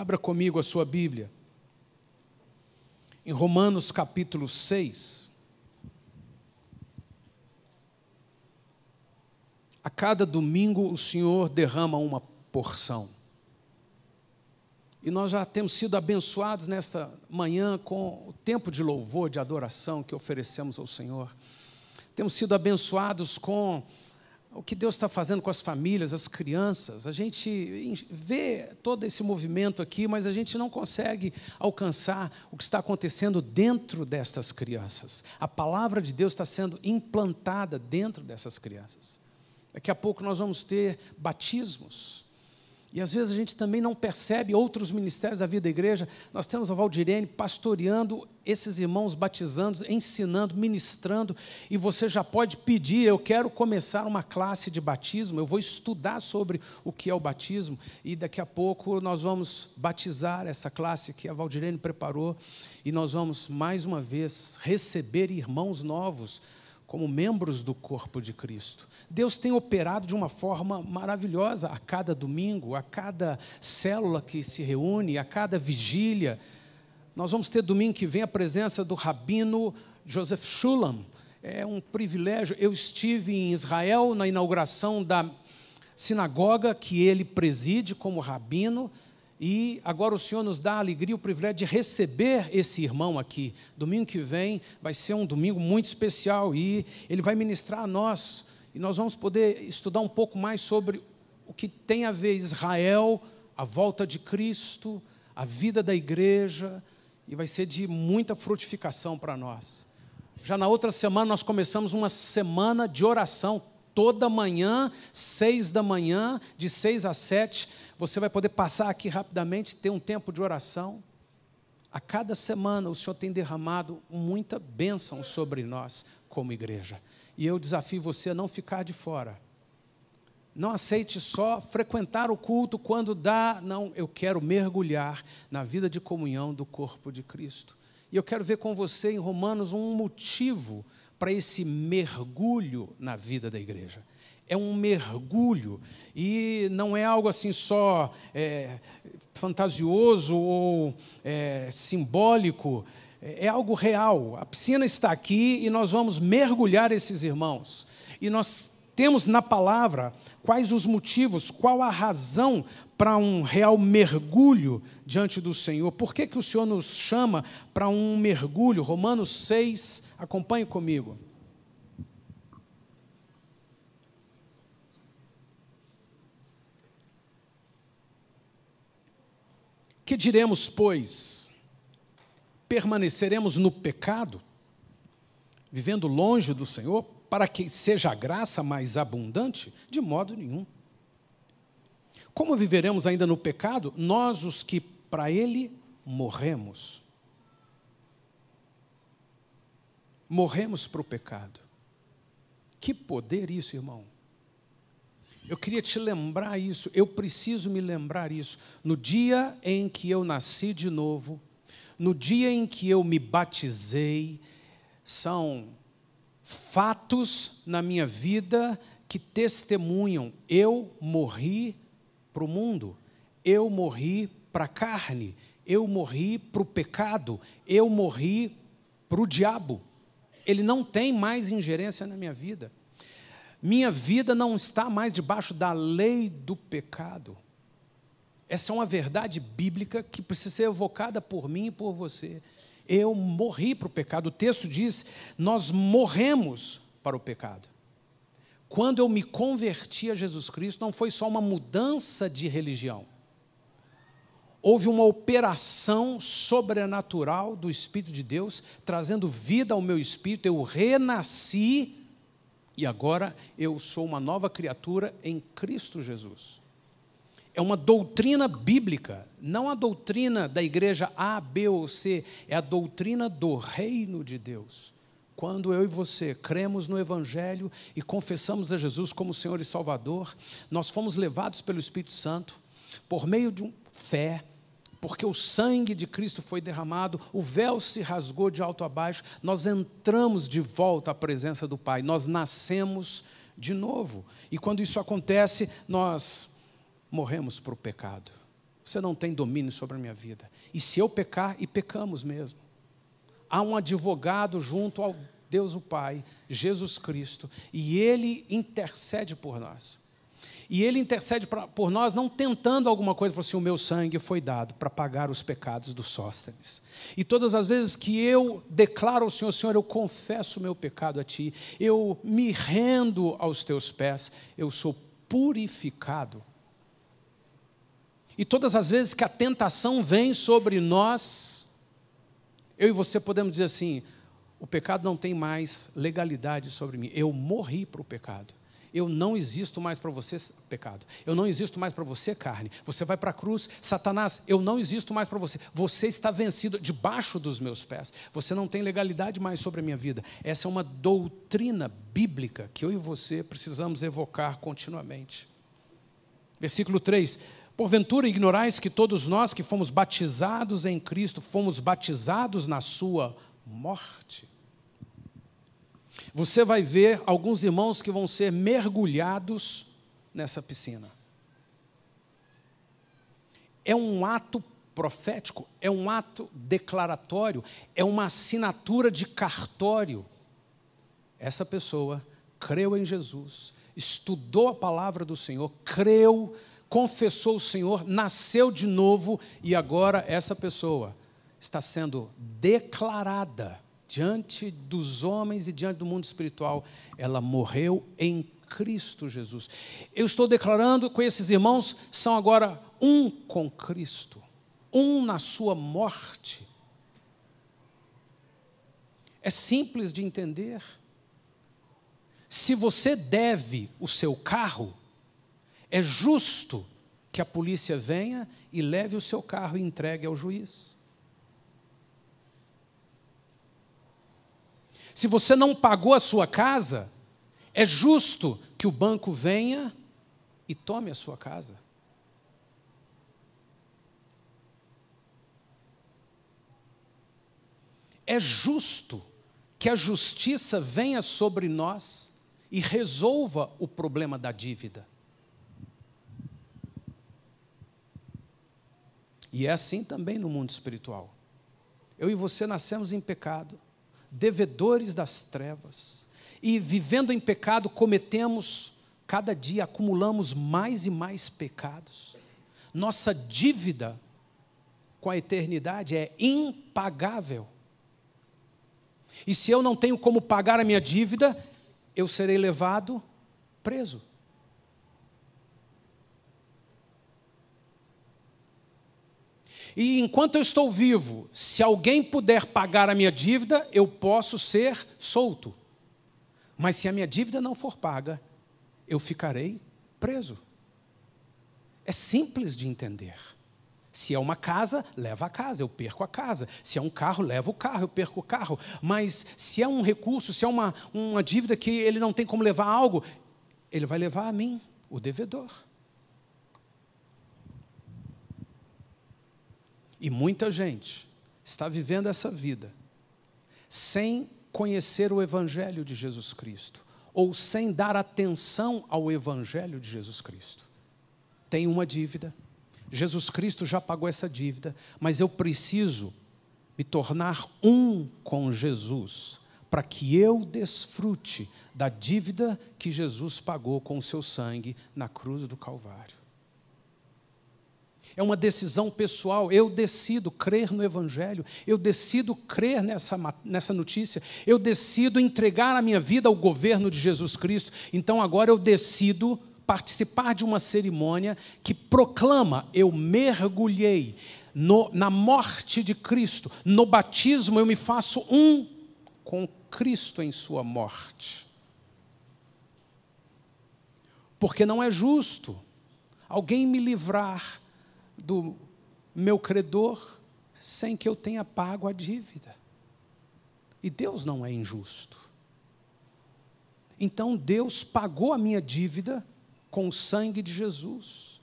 Abra comigo a sua Bíblia. Em Romanos capítulo 6. A cada domingo o Senhor derrama uma porção. E nós já temos sido abençoados nesta manhã com o tempo de louvor, de adoração que oferecemos ao Senhor. Temos sido abençoados com o que Deus está fazendo com as famílias, as crianças. A gente vê todo esse movimento aqui, mas a gente não consegue alcançar o que está acontecendo dentro destas crianças. A palavra de Deus está sendo implantada dentro dessas crianças. Daqui a pouco nós vamos ter batismos. E às vezes a gente também não percebe outros ministérios da vida da igreja. Nós temos a Valdirene pastoreando esses irmãos, batizando, ensinando, ministrando. E você já pode pedir: eu quero começar uma classe de batismo, eu vou estudar sobre o que é o batismo. E daqui a pouco nós vamos batizar essa classe que a Valdirene preparou. E nós vamos mais uma vez receber irmãos novos como membros do corpo de Cristo. Deus tem operado de uma forma maravilhosa a cada domingo, a cada célula que se reúne, a cada vigília. Nós vamos ter domingo que vem a presença do rabino Joseph Shulam. É um privilégio. Eu estive em Israel na inauguração da sinagoga que ele preside como rabino. E agora o Senhor nos dá a alegria e o privilégio de receber esse irmão aqui. Domingo que vem vai ser um domingo muito especial e ele vai ministrar a nós. E nós vamos poder estudar um pouco mais sobre o que tem a ver Israel, a volta de Cristo, a vida da igreja. E vai ser de muita frutificação para nós. Já na outra semana nós começamos uma semana de oração toda manhã, seis da manhã, de seis a sete. Você vai poder passar aqui rapidamente, ter um tempo de oração. A cada semana o Senhor tem derramado muita bênção sobre nós como igreja. E eu desafio você a não ficar de fora. Não aceite só frequentar o culto quando dá. Não, eu quero mergulhar na vida de comunhão do corpo de Cristo. E eu quero ver com você em Romanos um motivo para esse mergulho na vida da igreja. É um mergulho e não é algo assim só é, fantasioso ou é, simbólico, é algo real. A piscina está aqui e nós vamos mergulhar esses irmãos. E nós temos na palavra quais os motivos, qual a razão para um real mergulho diante do Senhor. Por que, que o Senhor nos chama para um mergulho? Romanos 6, acompanhe comigo. Que diremos, pois? Permaneceremos no pecado, vivendo longe do Senhor, para que seja a graça mais abundante? De modo nenhum. Como viveremos ainda no pecado, nós os que para ele morremos? Morremos para o pecado. Que poder isso, irmão? Eu queria te lembrar isso, eu preciso me lembrar isso. No dia em que eu nasci de novo, no dia em que eu me batizei, são fatos na minha vida que testemunham: eu morri para o mundo, eu morri para a carne, eu morri para o pecado, eu morri para o diabo. Ele não tem mais ingerência na minha vida. Minha vida não está mais debaixo da lei do pecado. Essa é uma verdade bíblica que precisa ser evocada por mim e por você. Eu morri para o pecado. O texto diz: nós morremos para o pecado quando eu me converti a Jesus Cristo, não foi só uma mudança de religião. Houve uma operação sobrenatural do Espírito de Deus, trazendo vida ao meu espírito. Eu renasci e agora eu sou uma nova criatura em Cristo Jesus. É uma doutrina bíblica, não a doutrina da igreja A, B ou C, é a doutrina do reino de Deus quando eu e você cremos no Evangelho e confessamos a Jesus como Senhor e Salvador, nós fomos levados pelo Espírito Santo por meio de um fé, porque o sangue de Cristo foi derramado, o véu se rasgou de alto a baixo, nós entramos de volta à presença do Pai, nós nascemos de novo. E quando isso acontece, nós morremos para o pecado. Você não tem domínio sobre a minha vida. E se eu pecar, e pecamos mesmo há um advogado junto ao Deus o Pai, Jesus Cristo, e ele intercede por nós. E ele intercede pra, por nós não tentando alguma coisa, falou assim: o meu sangue foi dado para pagar os pecados dos sóstenes. E todas as vezes que eu declaro ao Senhor, Senhor, eu confesso o meu pecado a Ti, eu me rendo aos Teus pés, eu sou purificado. E todas as vezes que a tentação vem sobre nós, eu e você podemos dizer assim: o pecado não tem mais legalidade sobre mim. Eu morri para o pecado. Eu não existo mais para você, pecado. Eu não existo mais para você, carne. Você vai para a cruz, Satanás, eu não existo mais para você. Você está vencido debaixo dos meus pés. Você não tem legalidade mais sobre a minha vida. Essa é uma doutrina bíblica que eu e você precisamos evocar continuamente. Versículo 3 Porventura ignorais que todos nós que fomos batizados em Cristo, fomos batizados na sua morte? Você vai ver alguns irmãos que vão ser mergulhados nessa piscina. É um ato profético, é um ato declaratório, é uma assinatura de cartório. Essa pessoa creu em Jesus, estudou a palavra do Senhor, creu confessou o Senhor, nasceu de novo e agora essa pessoa está sendo declarada diante dos homens e diante do mundo espiritual. Ela morreu em Cristo Jesus. Eu estou declarando com esses irmãos, são agora um com Cristo, um na sua morte. É simples de entender. Se você deve o seu carro, é justo que a polícia venha e leve o seu carro e entregue ao juiz. Se você não pagou a sua casa, é justo que o banco venha e tome a sua casa. É justo que a justiça venha sobre nós e resolva o problema da dívida. E é assim também no mundo espiritual. Eu e você nascemos em pecado, devedores das trevas. E vivendo em pecado, cometemos, cada dia acumulamos mais e mais pecados. Nossa dívida com a eternidade é impagável. E se eu não tenho como pagar a minha dívida, eu serei levado preso. E enquanto eu estou vivo, se alguém puder pagar a minha dívida, eu posso ser solto. Mas se a minha dívida não for paga, eu ficarei preso. É simples de entender. Se é uma casa, leva a casa, eu perco a casa. Se é um carro, leva o carro, eu perco o carro. Mas se é um recurso, se é uma, uma dívida que ele não tem como levar algo, ele vai levar a mim, o devedor. E muita gente está vivendo essa vida sem conhecer o Evangelho de Jesus Cristo, ou sem dar atenção ao Evangelho de Jesus Cristo. Tem uma dívida, Jesus Cristo já pagou essa dívida, mas eu preciso me tornar um com Jesus, para que eu desfrute da dívida que Jesus pagou com o seu sangue na cruz do Calvário é uma decisão pessoal. Eu decido crer no Evangelho, eu decido crer nessa, nessa notícia, eu decido entregar a minha vida ao governo de Jesus Cristo. Então agora eu decido participar de uma cerimônia que proclama: eu mergulhei no, na morte de Cristo, no batismo eu me faço um com Cristo em sua morte. Porque não é justo alguém me livrar do meu credor sem que eu tenha pago a dívida. E Deus não é injusto. Então Deus pagou a minha dívida com o sangue de Jesus.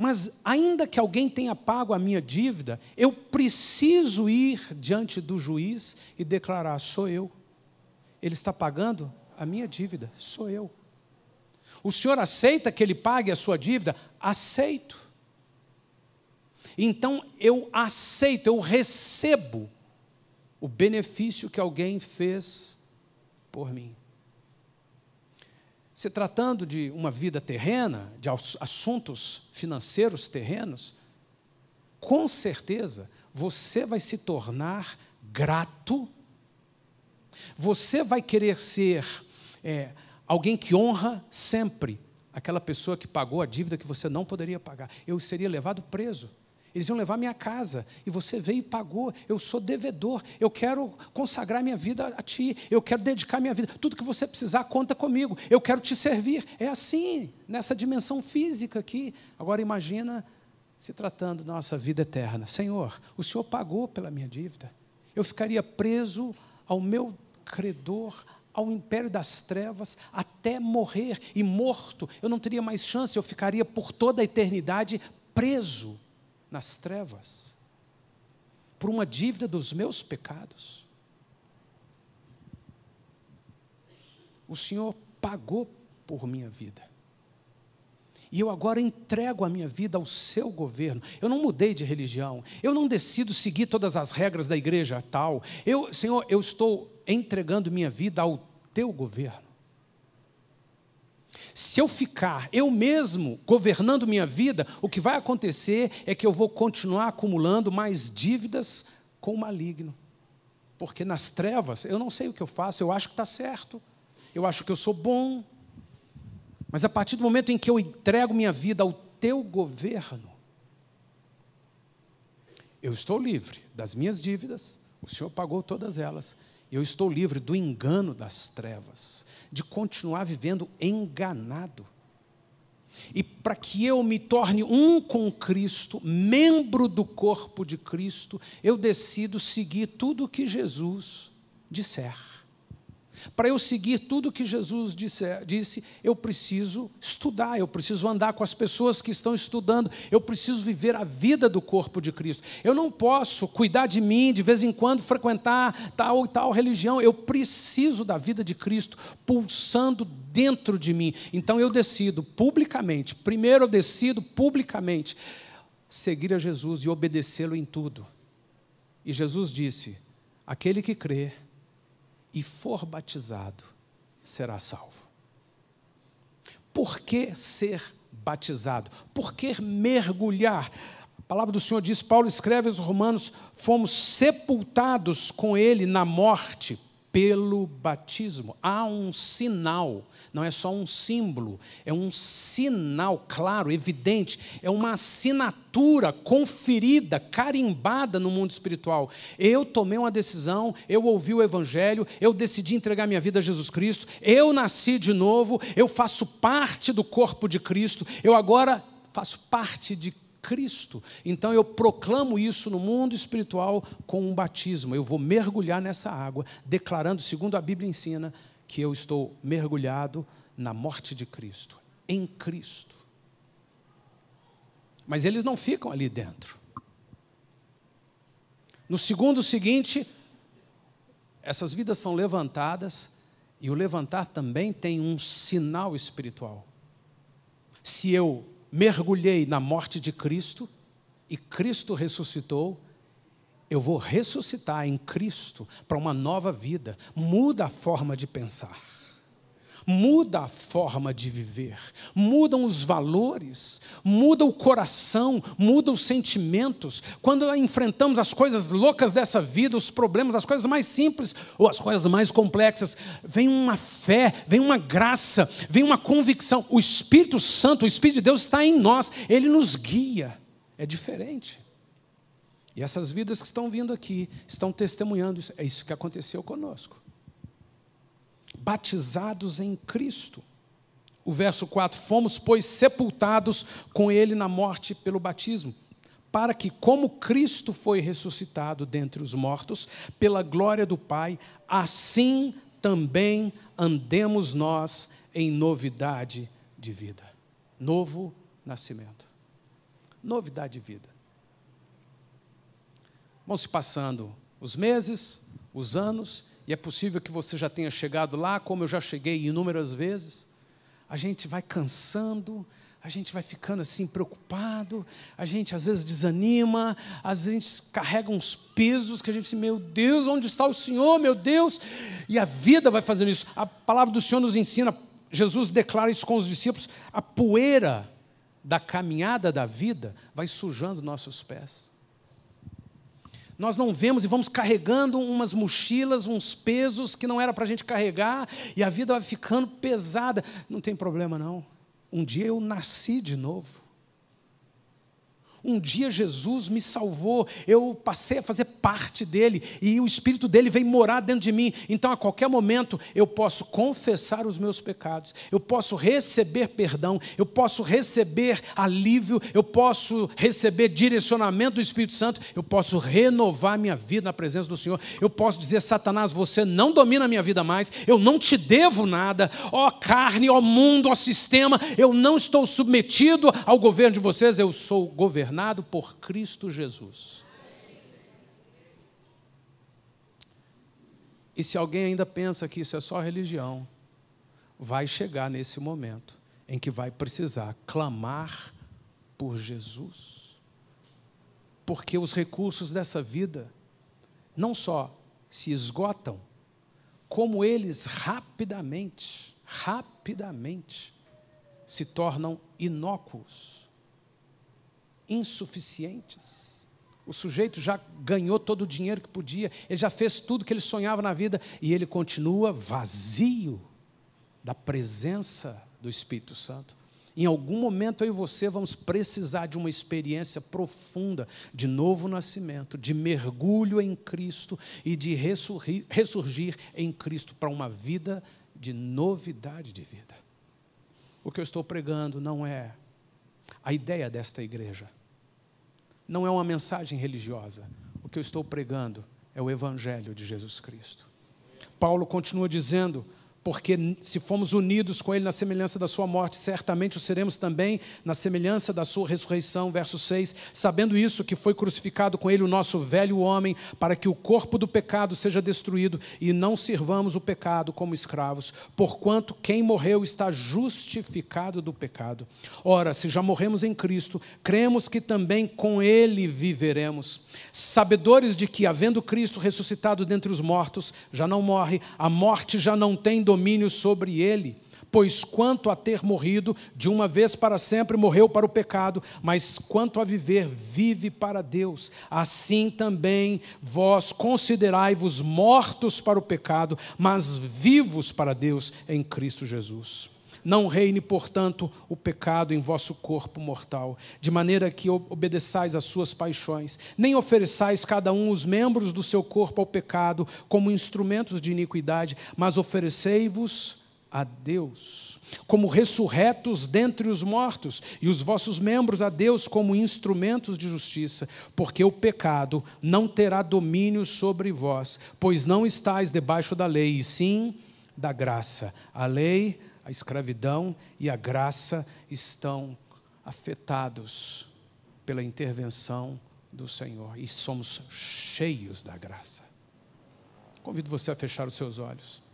Mas, ainda que alguém tenha pago a minha dívida, eu preciso ir diante do juiz e declarar: sou eu. Ele está pagando a minha dívida, sou eu. O senhor aceita que ele pague a sua dívida? Aceito. Então eu aceito, eu recebo o benefício que alguém fez por mim. Se tratando de uma vida terrena, de assuntos financeiros terrenos, com certeza você vai se tornar grato, você vai querer ser é, alguém que honra sempre aquela pessoa que pagou a dívida que você não poderia pagar. Eu seria levado preso eles iam levar minha casa. E você veio e pagou. Eu sou devedor. Eu quero consagrar minha vida a ti. Eu quero dedicar minha vida. Tudo que você precisar, conta comigo. Eu quero te servir. É assim, nessa dimensão física aqui. Agora imagina se tratando da nossa vida eterna. Senhor, o Senhor pagou pela minha dívida. Eu ficaria preso ao meu credor, ao império das trevas até morrer e morto. Eu não teria mais chance, eu ficaria por toda a eternidade preso nas trevas por uma dívida dos meus pecados. O Senhor pagou por minha vida. E eu agora entrego a minha vida ao seu governo. Eu não mudei de religião. Eu não decido seguir todas as regras da igreja tal. Eu, Senhor, eu estou entregando minha vida ao teu governo se eu ficar eu mesmo governando minha vida, o que vai acontecer é que eu vou continuar acumulando mais dívidas com o maligno. Porque nas trevas eu não sei o que eu faço, eu acho que está certo, eu acho que eu sou bom. Mas a partir do momento em que eu entrego minha vida ao teu governo, eu estou livre das minhas dívidas, o Senhor pagou todas elas, eu estou livre do engano das trevas, de continuar vivendo enganado. E para que eu me torne um com Cristo, membro do corpo de Cristo, eu decido seguir tudo o que Jesus disser. Para eu seguir tudo que Jesus disse, disse, eu preciso estudar, eu preciso andar com as pessoas que estão estudando, eu preciso viver a vida do corpo de Cristo. Eu não posso cuidar de mim, de vez em quando frequentar tal e tal religião. Eu preciso da vida de Cristo pulsando dentro de mim. Então eu decido publicamente, primeiro eu decido publicamente seguir a Jesus e obedecê-lo em tudo. E Jesus disse: aquele que crê, e for batizado, será salvo. Por que ser batizado? Por que mergulhar? A palavra do Senhor diz: Paulo escreve aos Romanos: fomos sepultados com ele na morte pelo batismo. Há um sinal, não é só um símbolo, é um sinal claro, evidente, é uma assinatura conferida, carimbada no mundo espiritual. Eu tomei uma decisão, eu ouvi o Evangelho, eu decidi entregar minha vida a Jesus Cristo, eu nasci de novo, eu faço parte do corpo de Cristo, eu agora faço parte de Cristo Cristo. Então eu proclamo isso no mundo espiritual com um batismo. Eu vou mergulhar nessa água, declarando, segundo a Bíblia ensina, que eu estou mergulhado na morte de Cristo, em Cristo. Mas eles não ficam ali dentro. No segundo seguinte, essas vidas são levantadas, e o levantar também tem um sinal espiritual. Se eu mergulhei na morte de Cristo e Cristo ressuscitou, eu vou ressuscitar em Cristo para uma nova vida. Muda a forma de pensar muda a forma de viver, mudam os valores, muda o coração, muda os sentimentos. Quando enfrentamos as coisas loucas dessa vida, os problemas, as coisas mais simples ou as coisas mais complexas, vem uma fé, vem uma graça, vem uma convicção. O Espírito Santo, o Espírito de Deus está em nós, ele nos guia. É diferente. E essas vidas que estão vindo aqui estão testemunhando isso. É isso que aconteceu conosco batizados em Cristo. O verso 4: Fomos, pois, sepultados com Ele na morte pelo batismo, para que, como Cristo foi ressuscitado dentre os mortos, pela glória do Pai, assim também andemos nós em novidade de vida. Novo nascimento. Novidade de vida. Vão se passando os meses, os anos, e é possível que você já tenha chegado lá, como eu já cheguei inúmeras vezes. A gente vai cansando, a gente vai ficando assim preocupado, a gente às vezes desanima, às vezes carrega uns pesos que a gente diz, meu Deus, onde está o Senhor, meu Deus? E a vida vai fazendo isso. A palavra do Senhor nos ensina, Jesus declara isso com os discípulos, a poeira da caminhada da vida vai sujando nossos pés nós não vemos e vamos carregando umas mochilas, uns pesos que não era para a gente carregar, e a vida vai ficando pesada. Não tem problema, não. Um dia eu nasci de novo. Um dia Jesus me salvou, eu passei a fazer parte dele e o Espírito dele vem morar dentro de mim. Então, a qualquer momento, eu posso confessar os meus pecados, eu posso receber perdão, eu posso receber alívio, eu posso receber direcionamento do Espírito Santo, eu posso renovar minha vida na presença do Senhor. Eu posso dizer: Satanás, você não domina a minha vida mais, eu não te devo nada. Ó carne, ó mundo, ó sistema, eu não estou submetido ao governo de vocês, eu sou governado governado por Cristo Jesus. E se alguém ainda pensa que isso é só religião, vai chegar nesse momento em que vai precisar clamar por Jesus. Porque os recursos dessa vida não só se esgotam, como eles rapidamente, rapidamente se tornam inócuos insuficientes. O sujeito já ganhou todo o dinheiro que podia, ele já fez tudo que ele sonhava na vida e ele continua vazio da presença do Espírito Santo. Em algum momento eu e você vamos precisar de uma experiência profunda de novo nascimento, de mergulho em Cristo e de ressurgir, ressurgir em Cristo para uma vida de novidade de vida. O que eu estou pregando não é a ideia desta igreja, não é uma mensagem religiosa. O que eu estou pregando é o Evangelho de Jesus Cristo. Paulo continua dizendo: porque se formos unidos com Ele na semelhança da Sua morte, certamente o seremos também na semelhança da Sua ressurreição. Verso 6: Sabendo isso, que foi crucificado com Ele o nosso velho homem, para que o corpo do pecado seja destruído e não sirvamos o pecado como escravos, porquanto quem morreu está justificado do pecado. Ora, se já morremos em Cristo, cremos que também com Ele viveremos, sabedores de que, havendo Cristo ressuscitado dentre os mortos, já não morre, a morte já não tem domínio domínio sobre ele. Pois quanto a ter morrido, de uma vez para sempre morreu para o pecado, mas quanto a viver, vive para Deus. Assim também vós considerai-vos mortos para o pecado, mas vivos para Deus em Cristo Jesus. Não reine, portanto, o pecado em vosso corpo mortal, de maneira que obedeçais às suas paixões, nem ofereçais cada um os membros do seu corpo ao pecado como instrumentos de iniquidade, mas oferecei-vos a Deus, como ressurretos dentre os mortos, e os vossos membros a Deus como instrumentos de justiça, porque o pecado não terá domínio sobre vós, pois não estáis debaixo da lei, e sim da graça. A lei a escravidão e a graça estão afetados pela intervenção do Senhor e somos cheios da graça. Convido você a fechar os seus olhos.